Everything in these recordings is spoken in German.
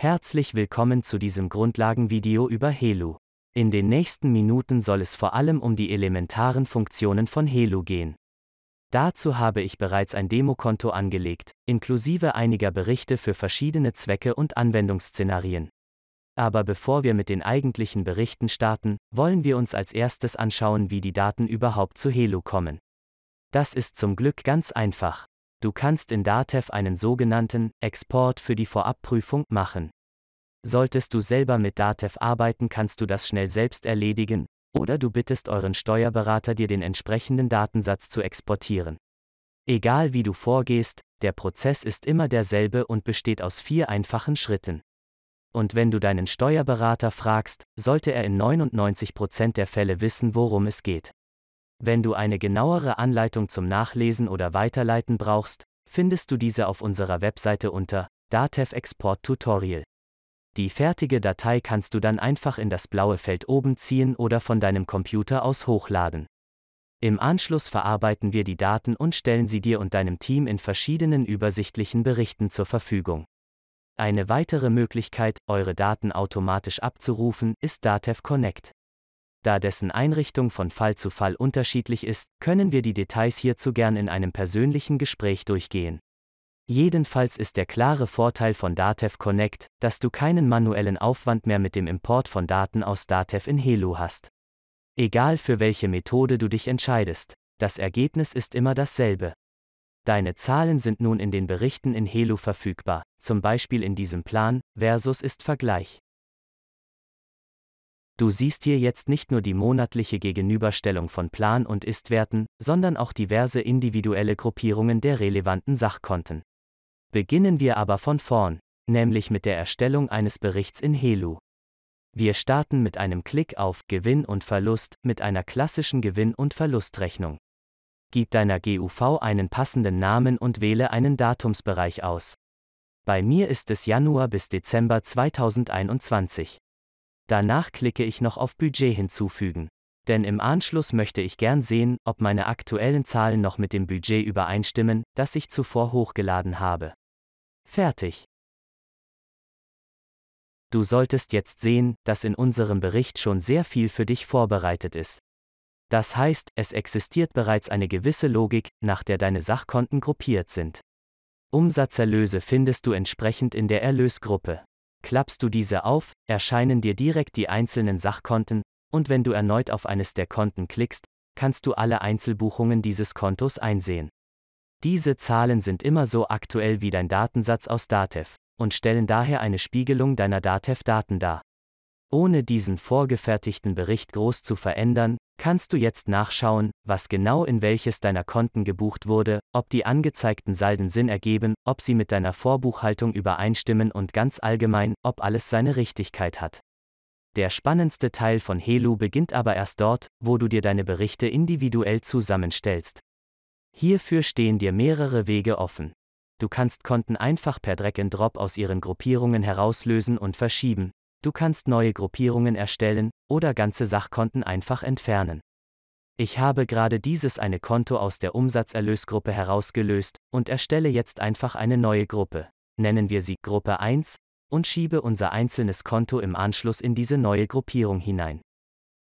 Herzlich willkommen zu diesem Grundlagenvideo über Helu. In den nächsten Minuten soll es vor allem um die elementaren Funktionen von Helu gehen. Dazu habe ich bereits ein Demokonto angelegt, inklusive einiger Berichte für verschiedene Zwecke und Anwendungsszenarien. Aber bevor wir mit den eigentlichen Berichten starten, wollen wir uns als erstes anschauen, wie die Daten überhaupt zu Helu kommen. Das ist zum Glück ganz einfach. Du kannst in Datev einen sogenannten Export für die Vorabprüfung machen. Solltest du selber mit DATEV arbeiten, kannst du das schnell selbst erledigen, oder du bittest euren Steuerberater, dir den entsprechenden Datensatz zu exportieren. Egal wie du vorgehst, der Prozess ist immer derselbe und besteht aus vier einfachen Schritten. Und wenn du deinen Steuerberater fragst, sollte er in 99% der Fälle wissen, worum es geht. Wenn du eine genauere Anleitung zum Nachlesen oder Weiterleiten brauchst, findest du diese auf unserer Webseite unter DATEV Export Tutorial. Die fertige Datei kannst du dann einfach in das blaue Feld oben ziehen oder von deinem Computer aus hochladen. Im Anschluss verarbeiten wir die Daten und stellen sie dir und deinem Team in verschiedenen übersichtlichen Berichten zur Verfügung. Eine weitere Möglichkeit, eure Daten automatisch abzurufen, ist Datev Connect. Da dessen Einrichtung von Fall zu Fall unterschiedlich ist, können wir die Details hierzu gern in einem persönlichen Gespräch durchgehen. Jedenfalls ist der klare Vorteil von Datev Connect, dass du keinen manuellen Aufwand mehr mit dem Import von Daten aus Datev in Helu hast. Egal für welche Methode du dich entscheidest, das Ergebnis ist immer dasselbe. Deine Zahlen sind nun in den Berichten in Helu verfügbar, zum Beispiel in diesem Plan, versus ist Vergleich. Du siehst hier jetzt nicht nur die monatliche Gegenüberstellung von Plan- und Ist-Werten, sondern auch diverse individuelle Gruppierungen der relevanten Sachkonten. Beginnen wir aber von vorn, nämlich mit der Erstellung eines Berichts in Helu. Wir starten mit einem Klick auf Gewinn und Verlust mit einer klassischen Gewinn- und Verlustrechnung. Gib deiner GUV einen passenden Namen und wähle einen Datumsbereich aus. Bei mir ist es Januar bis Dezember 2021. Danach klicke ich noch auf Budget hinzufügen. Denn im Anschluss möchte ich gern sehen, ob meine aktuellen Zahlen noch mit dem Budget übereinstimmen, das ich zuvor hochgeladen habe. Fertig. Du solltest jetzt sehen, dass in unserem Bericht schon sehr viel für dich vorbereitet ist. Das heißt, es existiert bereits eine gewisse Logik, nach der deine Sachkonten gruppiert sind. Umsatzerlöse findest du entsprechend in der Erlösgruppe. Klappst du diese auf, erscheinen dir direkt die einzelnen Sachkonten, und wenn du erneut auf eines der Konten klickst, kannst du alle Einzelbuchungen dieses Kontos einsehen. Diese Zahlen sind immer so aktuell wie dein Datensatz aus Datev und stellen daher eine Spiegelung deiner Datev-Daten dar. Ohne diesen vorgefertigten Bericht groß zu verändern, kannst du jetzt nachschauen, was genau in welches deiner Konten gebucht wurde, ob die angezeigten Salden Sinn ergeben, ob sie mit deiner Vorbuchhaltung übereinstimmen und ganz allgemein, ob alles seine Richtigkeit hat. Der spannendste Teil von Helu beginnt aber erst dort, wo du dir deine Berichte individuell zusammenstellst. Hierfür stehen dir mehrere Wege offen. Du kannst Konten einfach per Drag and Drop aus ihren Gruppierungen herauslösen und verschieben. Du kannst neue Gruppierungen erstellen oder ganze Sachkonten einfach entfernen. Ich habe gerade dieses eine Konto aus der Umsatzerlösgruppe herausgelöst und erstelle jetzt einfach eine neue Gruppe. Nennen wir sie Gruppe 1 und schiebe unser einzelnes Konto im Anschluss in diese neue Gruppierung hinein.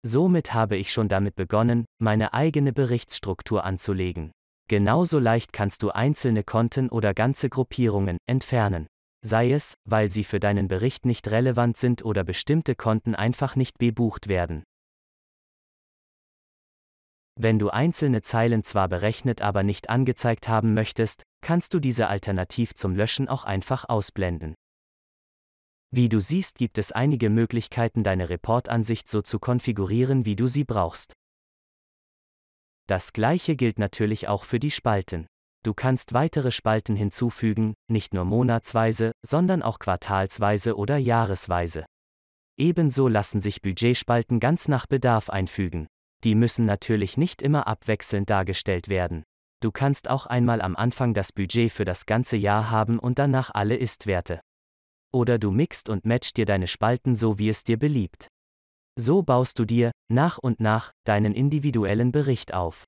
Somit habe ich schon damit begonnen, meine eigene Berichtsstruktur anzulegen. Genauso leicht kannst du einzelne Konten oder ganze Gruppierungen entfernen. Sei es, weil sie für deinen Bericht nicht relevant sind oder bestimmte Konten einfach nicht bebucht werden. Wenn du einzelne Zeilen zwar berechnet, aber nicht angezeigt haben möchtest, kannst du diese alternativ zum Löschen auch einfach ausblenden. Wie du siehst, gibt es einige Möglichkeiten, deine Reportansicht so zu konfigurieren, wie du sie brauchst. Das gleiche gilt natürlich auch für die Spalten. Du kannst weitere Spalten hinzufügen, nicht nur monatsweise, sondern auch quartalsweise oder jahresweise. Ebenso lassen sich Budgetspalten ganz nach Bedarf einfügen. Die müssen natürlich nicht immer abwechselnd dargestellt werden. Du kannst auch einmal am Anfang das Budget für das ganze Jahr haben und danach alle Istwerte. Oder du mixt und matchst dir deine Spalten so, wie es dir beliebt. So baust du dir, nach und nach, deinen individuellen Bericht auf.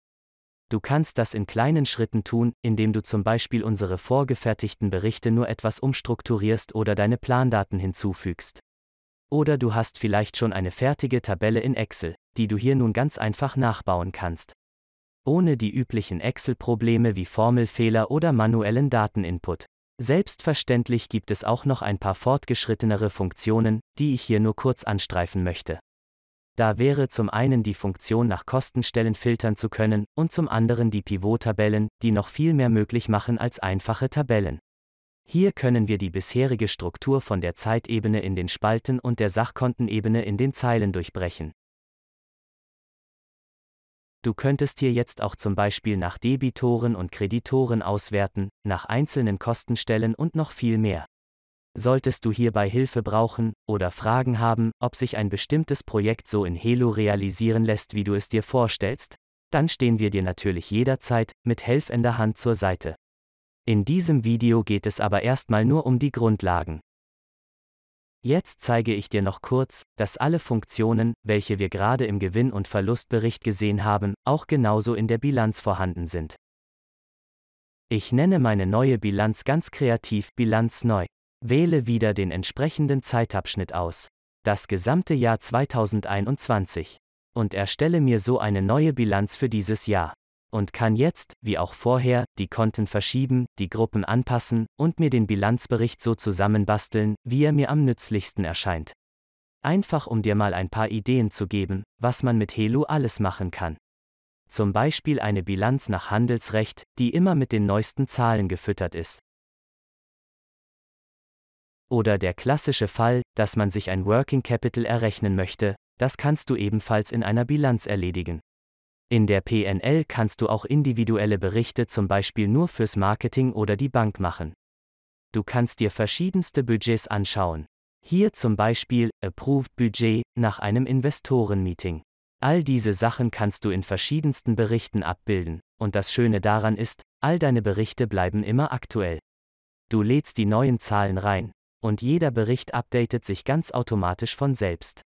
Du kannst das in kleinen Schritten tun, indem du zum Beispiel unsere vorgefertigten Berichte nur etwas umstrukturierst oder deine Plandaten hinzufügst. Oder du hast vielleicht schon eine fertige Tabelle in Excel, die du hier nun ganz einfach nachbauen kannst. Ohne die üblichen Excel-Probleme wie Formelfehler oder manuellen Dateninput. Selbstverständlich gibt es auch noch ein paar fortgeschrittenere Funktionen, die ich hier nur kurz anstreifen möchte. Da wäre zum einen die Funktion nach Kostenstellen filtern zu können und zum anderen die Pivot-Tabellen, die noch viel mehr möglich machen als einfache Tabellen. Hier können wir die bisherige Struktur von der Zeitebene in den Spalten und der Sachkontenebene in den Zeilen durchbrechen. Du könntest hier jetzt auch zum Beispiel nach Debitoren und Kreditoren auswerten, nach einzelnen Kostenstellen und noch viel mehr. Solltest du hierbei Hilfe brauchen oder Fragen haben, ob sich ein bestimmtes Projekt so in Helo realisieren lässt, wie du es dir vorstellst, dann stehen wir dir natürlich jederzeit mit helfender Hand zur Seite. In diesem Video geht es aber erstmal nur um die Grundlagen. Jetzt zeige ich dir noch kurz, dass alle Funktionen, welche wir gerade im Gewinn- und Verlustbericht gesehen haben, auch genauso in der Bilanz vorhanden sind. Ich nenne meine neue Bilanz ganz kreativ Bilanz neu. Wähle wieder den entsprechenden Zeitabschnitt aus, das gesamte Jahr 2021, und erstelle mir so eine neue Bilanz für dieses Jahr. Und kann jetzt, wie auch vorher, die Konten verschieben, die Gruppen anpassen und mir den Bilanzbericht so zusammenbasteln, wie er mir am nützlichsten erscheint. Einfach um dir mal ein paar Ideen zu geben, was man mit Helu alles machen kann. Zum Beispiel eine Bilanz nach Handelsrecht, die immer mit den neuesten Zahlen gefüttert ist, oder der klassische Fall, dass man sich ein Working Capital errechnen möchte, das kannst du ebenfalls in einer Bilanz erledigen. In der PNL kannst du auch individuelle Berichte zum Beispiel nur fürs Marketing oder die Bank machen. Du kannst dir verschiedenste Budgets anschauen. Hier zum Beispiel Approved Budget nach einem Investorenmeeting. All diese Sachen kannst du in verschiedensten Berichten abbilden, und das Schöne daran ist, all deine Berichte bleiben immer aktuell. Du lädst die neuen Zahlen rein, und jeder Bericht updatet sich ganz automatisch von selbst.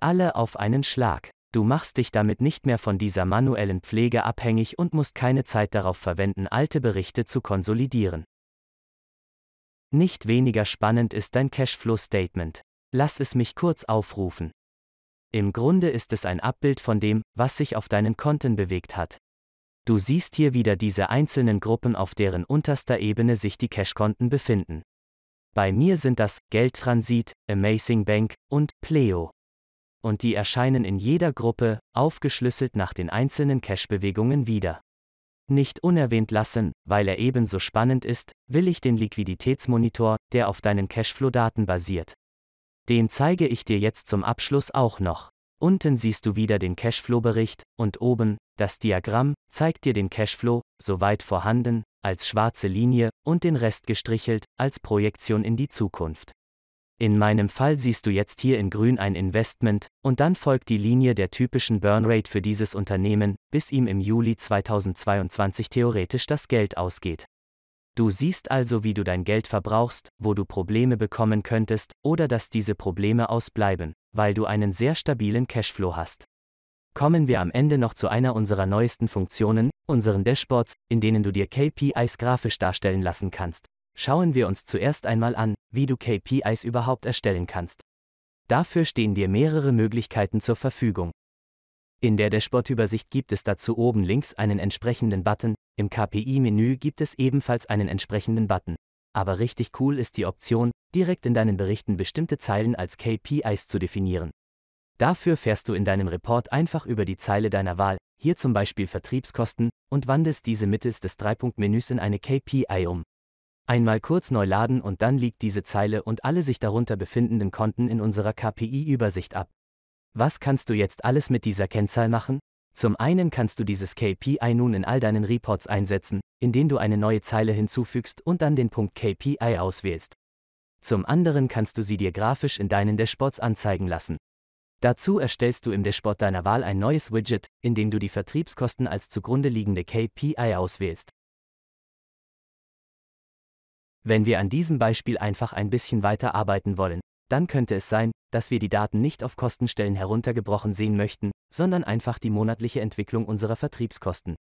Alle auf einen Schlag. Du machst dich damit nicht mehr von dieser manuellen Pflege abhängig und musst keine Zeit darauf verwenden, alte Berichte zu konsolidieren. Nicht weniger spannend ist dein Cashflow-Statement. Lass es mich kurz aufrufen. Im Grunde ist es ein Abbild von dem, was sich auf deinen Konten bewegt hat. Du siehst hier wieder diese einzelnen Gruppen, auf deren unterster Ebene sich die Cashkonten befinden. Bei mir sind das Geldtransit, Amazing Bank und Pleo. Und die erscheinen in jeder Gruppe, aufgeschlüsselt nach den einzelnen Cash-Bewegungen wieder. Nicht unerwähnt lassen, weil er ebenso spannend ist, will ich den Liquiditätsmonitor, der auf deinen Cashflow-Daten basiert. Den zeige ich dir jetzt zum Abschluss auch noch. Unten siehst du wieder den Cashflow-Bericht und oben, das Diagramm, zeigt dir den Cashflow, soweit vorhanden, als schwarze Linie und den Rest gestrichelt als Projektion in die Zukunft. In meinem Fall siehst du jetzt hier in grün ein Investment und dann folgt die Linie der typischen Burnrate für dieses Unternehmen, bis ihm im Juli 2022 theoretisch das Geld ausgeht. Du siehst also, wie du dein Geld verbrauchst, wo du Probleme bekommen könntest oder dass diese Probleme ausbleiben, weil du einen sehr stabilen Cashflow hast kommen wir am Ende noch zu einer unserer neuesten Funktionen, unseren Dashboards, in denen du dir KPIs grafisch darstellen lassen kannst. Schauen wir uns zuerst einmal an, wie du KPIs überhaupt erstellen kannst. Dafür stehen dir mehrere Möglichkeiten zur Verfügung. In der Dashboard-Übersicht gibt es dazu oben links einen entsprechenden Button, im KPI-Menü gibt es ebenfalls einen entsprechenden Button. Aber richtig cool ist die Option, direkt in deinen Berichten bestimmte Zeilen als KPIs zu definieren. Dafür fährst du in deinem Report einfach über die Zeile deiner Wahl, hier zum Beispiel Vertriebskosten, und wandelst diese mittels des Dreipunktmenüs in eine KPI um. Einmal kurz neu laden und dann liegt diese Zeile und alle sich darunter befindenden Konten in unserer KPI-Übersicht ab. Was kannst du jetzt alles mit dieser Kennzahl machen? Zum einen kannst du dieses KPI nun in all deinen Reports einsetzen, indem du eine neue Zeile hinzufügst und dann den Punkt KPI auswählst. Zum anderen kannst du sie dir grafisch in deinen Dashboards anzeigen lassen. Dazu erstellst du im Dashboard deiner Wahl ein neues Widget, in dem du die Vertriebskosten als zugrunde liegende KPI auswählst. Wenn wir an diesem Beispiel einfach ein bisschen weiter arbeiten wollen, dann könnte es sein, dass wir die Daten nicht auf Kostenstellen heruntergebrochen sehen möchten, sondern einfach die monatliche Entwicklung unserer Vertriebskosten.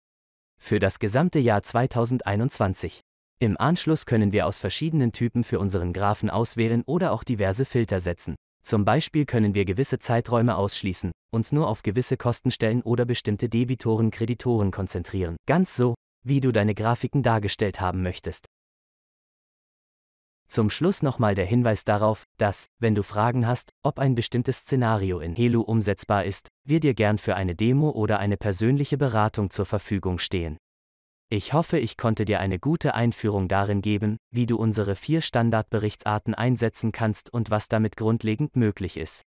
Für das gesamte Jahr 2021. Im Anschluss können wir aus verschiedenen Typen für unseren Graphen auswählen oder auch diverse Filter setzen. Zum Beispiel können wir gewisse Zeiträume ausschließen, uns nur auf gewisse Kostenstellen oder bestimmte Debitoren-Kreditoren konzentrieren, ganz so, wie du deine Grafiken dargestellt haben möchtest. Zum Schluss nochmal der Hinweis darauf, dass, wenn du Fragen hast, ob ein bestimmtes Szenario in Helu umsetzbar ist, wir dir gern für eine Demo oder eine persönliche Beratung zur Verfügung stehen. Ich hoffe, ich konnte dir eine gute Einführung darin geben, wie du unsere vier Standardberichtsarten einsetzen kannst und was damit grundlegend möglich ist.